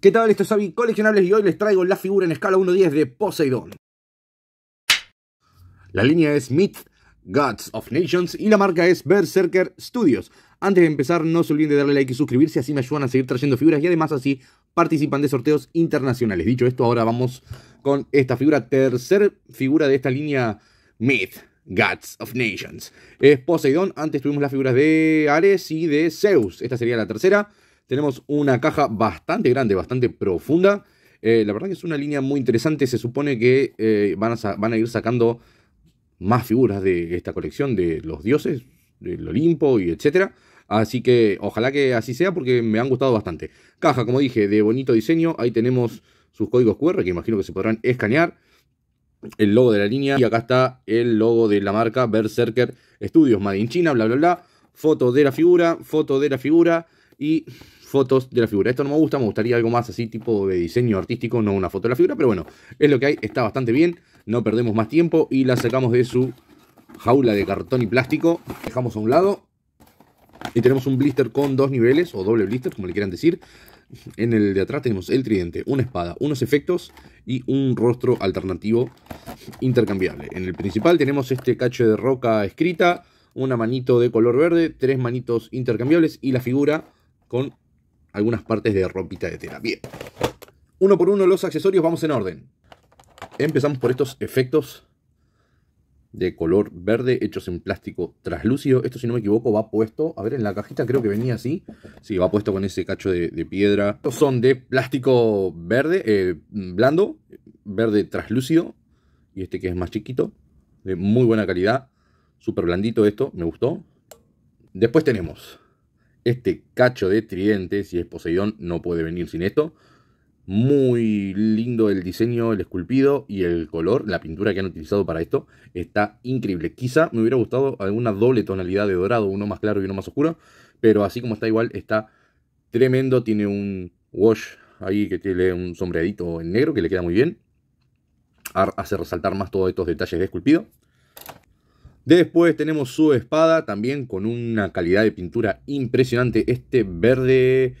¿Qué tal? Esto es Abby Coleccionables y hoy les traigo la figura en escala 1.10 de Poseidón. La línea es Myth, Gods of Nations y la marca es Berserker Studios. Antes de empezar, no se olviden de darle like y suscribirse, así me ayudan a seguir trayendo figuras y además así participan de sorteos internacionales. Dicho esto, ahora vamos con esta figura, tercer figura de esta línea Myth, Gods of Nations. Es Poseidón, antes tuvimos las figuras de Ares y de Zeus, esta sería la tercera. Tenemos una caja bastante grande, bastante profunda. Eh, la verdad que es una línea muy interesante. Se supone que eh, van, a van, a, ir sacando más figuras de esta colección de los dioses, del Olimpo y etcétera. Así que ojalá que así sea porque me han gustado bastante. Caja, como dije, de bonito diseño. Ahí tenemos sus códigos QR que imagino que se podrán escanear. El logo de la línea. Y acá está el logo de la marca Berserker Studios Made China, bla, bla, bla. Foto de la figura, foto de la figura. Y fotos de la figura. Esto no me gusta, me gustaría algo más así, tipo de diseño artístico, no una foto de la figura, pero bueno, es lo que hay, está bastante bien, no perdemos más tiempo y la sacamos de su jaula de cartón y plástico, dejamos a un lado y tenemos un blister con dos niveles, o doble blister, como le quieran decir. En el de atrás tenemos el tridente, una espada, unos efectos y un rostro alternativo intercambiable. En el principal tenemos este cacho de roca escrita, una manito de color verde, tres manitos intercambiables y la figura con algunas partes de rompita de tela. Bien. Uno por uno los accesorios, vamos en orden. Empezamos por estos efectos de color verde hechos en plástico traslúcido. Esto, si no me equivoco, va puesto. A ver, en la cajita creo que venía así. Sí, va puesto con ese cacho de, piedra. Estos son de plástico verde, eh, blando, verde traslúcido. Y este que es más chiquito, de muy buena calidad. Súper blandito esto, me gustó. Después tenemos este cacho de tridente, si es Poseidón, no puede venir sin esto. Muy lindo el diseño, el esculpido y el color, la pintura que han utilizado para esto está increíble. Quizá me hubiera gustado alguna doble tonalidad de dorado, uno más claro y uno más oscuro, pero así como está igual, está tremendo. Tiene un wash ahí que tiene un sombreadito en negro que le queda muy bien. Hace resaltar más todos estos detalles de esculpido. Después tenemos su espada, también con una calidad de pintura impresionante. Este verde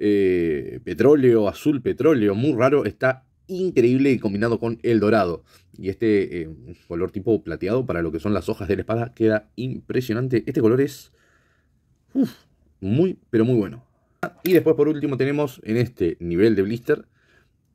eh, petróleo, azul petróleo, muy raro, está increíble y combinado con el dorado. Y este eh, color tipo plateado para lo que son las hojas de la espada queda impresionante. Este color es muy, pero muy bueno. Y después por último tenemos en este nivel de blister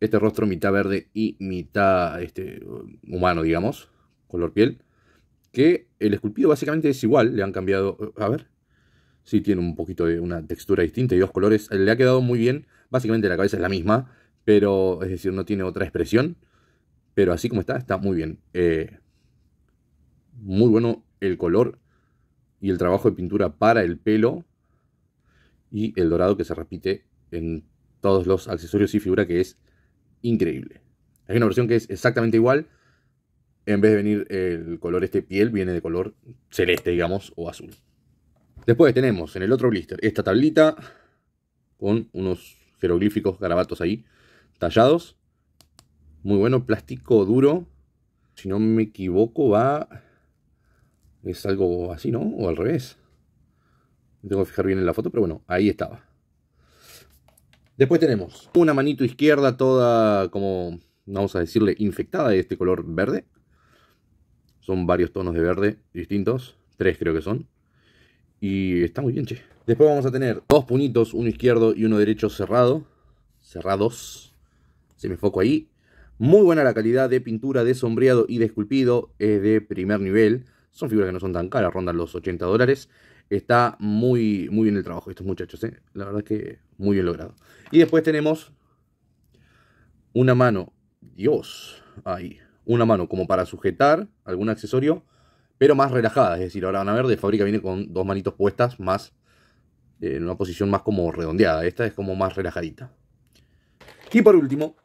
este rostro mitad verde y mitad este, humano, digamos, color piel que el esculpido básicamente es igual, le han cambiado, a ver, si tiene un poquito de una textura distinta y dos colores, le ha quedado muy bien, básicamente la cabeza es la misma, pero es decir, no tiene otra expresión, pero así como está, está muy bien. Eh, muy bueno el color y el trabajo de pintura para el pelo y el dorado que se repite en todos los accesorios y figura que es increíble. Hay una versión que es exactamente igual, en vez de venir el color este piel, viene de color celeste, digamos, o azul. Después tenemos en el otro blister esta tablita con unos jeroglíficos garabatos ahí tallados. Muy bueno, plástico duro. Si no me equivoco, va... Es algo así, ¿no? O al revés. tengo que fijar bien en la foto, pero bueno, ahí estaba. Después tenemos una manito izquierda toda como, vamos a decirle, infectada de este color verde. Son varios tonos de verde distintos. Tres creo que son. Y está muy bien, che. Después vamos a tener dos puñitos, uno izquierdo y uno derecho cerrado. Cerrados. Se me enfoco ahí. Muy buena la calidad de pintura, de sombreado y de esculpido. Es de primer nivel. Son figuras que no son tan caras, rondan los 80 dólares. Está muy, muy bien el trabajo estos muchachos, ¿eh? La verdad es que muy bien logrado. Y después tenemos una mano. Dios. Ahí una mano como para sujetar algún accesorio, pero más relajada. Es decir, ahora van a ver, de fábrica viene con dos manitos puestas más eh, en una posición más como redondeada. Esta es como más relajadita. Y por último,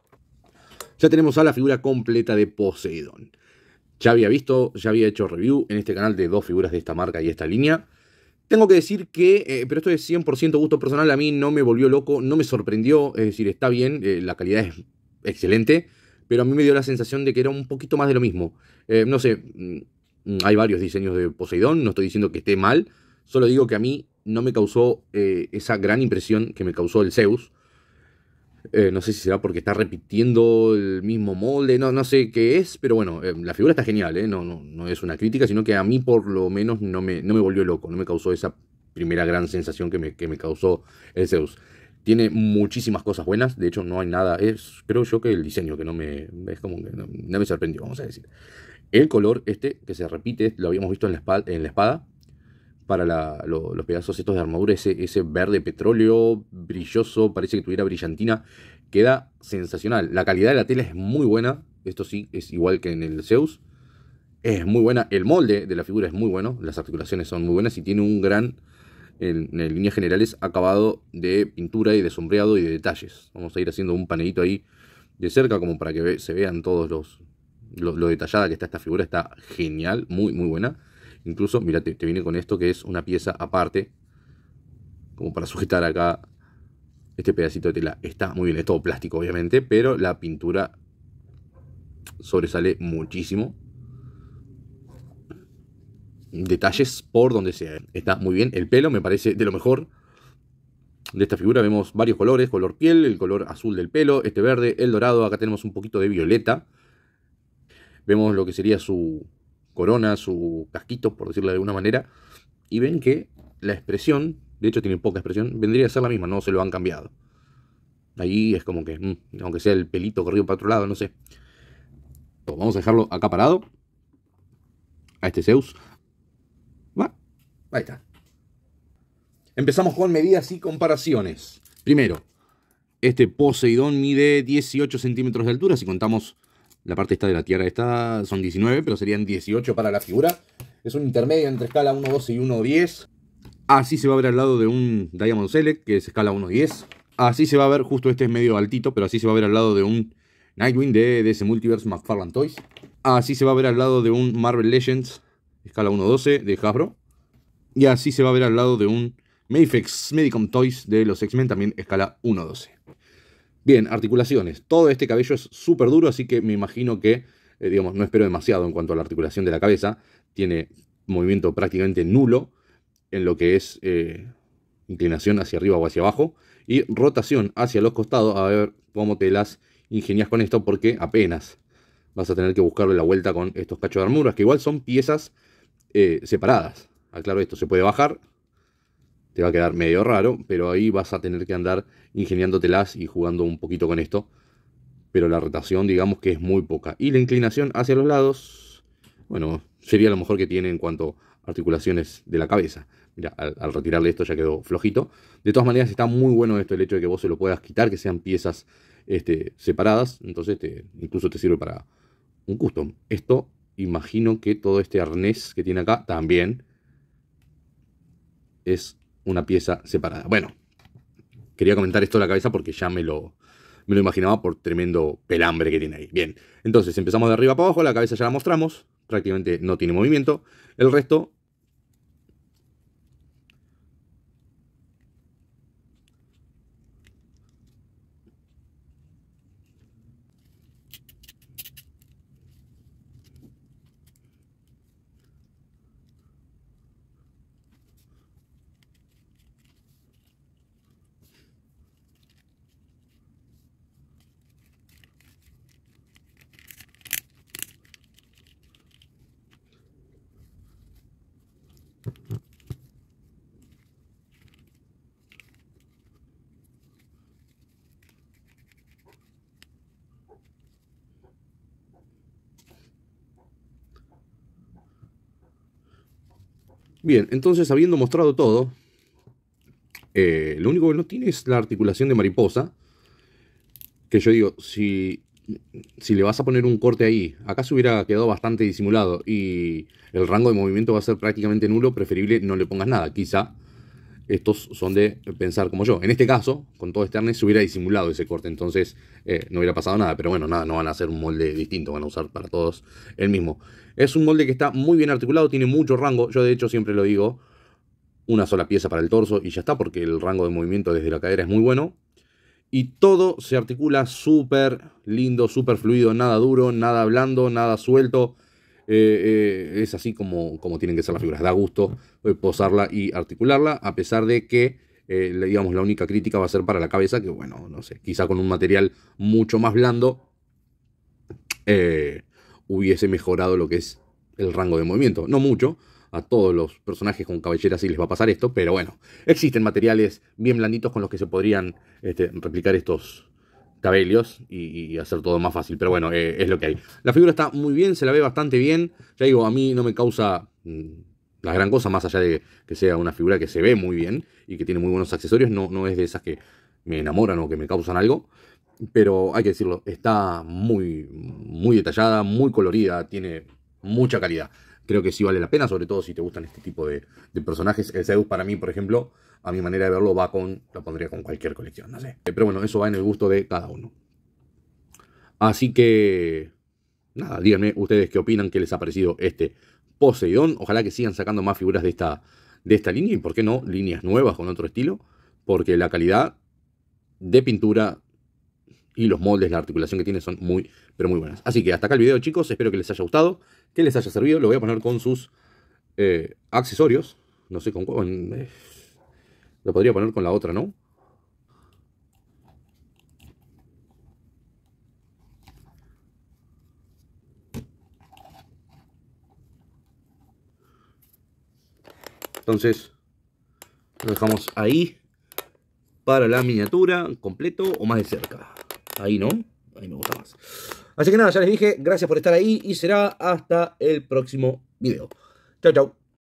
ya tenemos a la figura completa de Poseidón Ya había visto, ya había hecho review en este canal de dos figuras de esta marca y esta línea. Tengo que decir que, eh, pero esto es 100% gusto personal, a mí no me volvió loco, no me sorprendió, es decir, está bien, eh, la calidad es excelente, pero a mí me dio la sensación de que era un poquito más de lo mismo. Eh, no sé, mm, hay varios diseños de Poseidón, no estoy diciendo que esté mal, solo digo que a mí no me causó eh, esa gran impresión que me causó el Zeus. Eh, no sé si será porque está repitiendo el mismo molde, no, no sé qué es, pero bueno, la figura está genial, no, no, es una crítica, sino que a mí por lo menos no me, volvió loco, no me causó esa primera gran sensación que me, que me causó el Zeus. Tiene muchísimas cosas buenas, de hecho no hay nada, es creo yo que el diseño que no me, es como que no, me sorprendió, vamos a decir. El color este que se repite, lo habíamos visto en la, en la espada, para los pedazos estos de armadura, ese, ese verde petróleo brilloso, parece que tuviera brillantina, queda sensacional. La calidad de la tela es muy buena, esto sí es igual que en el Zeus. Es muy buena, el molde de la figura es muy bueno, las articulaciones son muy buenas y tiene un gran en, líneas generales acabado de pintura y de sombreado y de detalles. Vamos a ir haciendo un panelito ahí de cerca como para que se vean todos los... Lo, detallada que está esta figura está genial, muy muy buena. Incluso, mira, te, te viene con esto que es una pieza aparte, como para sujetar acá este pedacito de tela. Está muy bien, es todo plástico obviamente, pero la pintura sobresale muchísimo detalles por donde sea. Está muy bien. El pelo me parece de lo mejor. De esta figura vemos varios colores, color piel, el color azul del pelo, este verde, el dorado, acá tenemos un poquito de violeta. Vemos lo que sería su corona, su casquito, por decirlo de alguna manera. Y ven que la expresión, de hecho tiene poca expresión, vendría a ser la misma, no se lo han cambiado. Ahí es como que, mm, aunque sea el pelito corrido para otro lado, no sé. Vamos a dejarlo acá parado. A este Zeus. Empezamos con medidas y comparaciones. Primero, este Poseidón mide 18 centímetros de altura. Si contamos la parte esta de la Tierra, esta son 19, pero serían 18 para la figura. Es un intermedio entre escala 1.12 y 1.10. Así se va a ver al lado de un Diamond Select, que es escala 1.10. Así se va a ver, justo este es medio altito, pero así se va a ver al lado de un Nightwing de, de ese Multiverse McFarlane Toys. Así se va a ver al lado de un Marvel Legends, escala 1.12 de Hasbro. Y así se va a ver al lado de un Mayfex Medicom Toys de los X-Men, también escala 1.12. 12 Bien, articulaciones. Todo este cabello es súper duro, así que me imagino que, eh, digamos, no espero demasiado en cuanto a la articulación de la cabeza. Tiene movimiento prácticamente nulo en lo que es eh, inclinación hacia arriba o hacia abajo y rotación hacia los costados. A ver cómo te las ingenias con esto, porque apenas vas a tener que buscarle la vuelta con estos cachos de armuras, que igual son piezas eh, separadas aclaro ah, esto, se puede bajar, te va a quedar medio raro, pero ahí vas a tener que andar ingeniándotelas y jugando un poquito con esto. Pero la rotación, digamos que es muy poca. Y la inclinación hacia los lados, bueno, sería lo mejor que tiene en cuanto a articulaciones de la cabeza. Mira, al, retirarle esto ya quedó flojito. De todas maneras, está muy bueno esto, el hecho de que vos se lo puedas quitar, que sean piezas este, separadas. Entonces, incluso te sirve para un custom. Esto, imagino que todo este arnés que tiene acá también es una pieza separada. Bueno, quería comentar esto de la cabeza porque ya me lo, me lo imaginaba por tremendo pelambre que tiene ahí. Bien, entonces empezamos de arriba para abajo, la cabeza ya la mostramos, prácticamente no tiene movimiento. El resto Bien, entonces habiendo mostrado todo, eh, lo único que no tiene es la articulación de mariposa, que yo digo, si, si le vas a poner un corte ahí, acá se hubiera quedado bastante disimulado y el rango de movimiento va a ser prácticamente nulo, preferible no le pongas nada, quizá estos son de pensar como yo. En este caso, con todo este arnés, se hubiera disimulado ese corte, entonces eh, no hubiera pasado nada. Pero bueno, nada, no van a hacer un molde distinto, van a usar para todos el mismo. Es un molde que está muy bien articulado, tiene mucho rango. Yo de hecho siempre lo digo, una sola pieza para el torso y ya está, porque el rango de movimiento desde la cadera es muy bueno. Y todo se articula súper lindo, súper fluido, nada duro, nada blando, nada suelto. Eh, eh, es así como, como tienen que ser las figuras. Da gusto eh, posarla y articularla, a pesar de que la única crítica va a ser para la cabeza, que bueno, no sé, quizá con un material mucho más blando hubiese mejorado lo que es el rango de movimiento. No mucho, a todos los personajes con cabelleras sí les va a pasar esto, pero bueno, existen materiales bien blanditos con los que se podrían este, replicar estos, cabellos y, hacer todo más fácil. Pero bueno, eh, es lo que hay. La figura está muy bien, se la ve bastante bien. Ya digo, a mí no me causa mm, la gran cosa, más allá de que sea una figura que se ve muy bien y que tiene muy buenos accesorios. No, no es de esas que me enamoran o que me causan algo. Pero hay que decirlo, está muy, muy detallada, muy colorida, tiene mucha calidad creo que sí vale la pena, sobre todo si te gustan este tipo de, personajes. El Zeus para mí, por ejemplo, a mi manera de verlo, va con, lo pondría con cualquier colección, no sé. Eh, pero bueno, eso va en el gusto de cada uno. Así que, nada, díganme ustedes qué opinan, qué les ha parecido este Poseidón. Ojalá que sigan sacando más figuras de esta, de esta línea y, ¿por qué no?, líneas nuevas con otro estilo, porque la calidad de pintura, y los moldes, la articulación que tiene son muy, pero muy buenas. Así que hasta acá el video chicos, espero que les haya gustado, que les haya servido, lo voy a poner con sus eh, accesorios, no sé con cuál, eh, lo podría poner con la otra, ¿no? Entonces, lo dejamos ahí para la miniatura completo o más de cerca. Ahí no, ahí me gusta más. Así que nada, ya les dije, gracias por estar ahí y será hasta el próximo video. Chau, chau.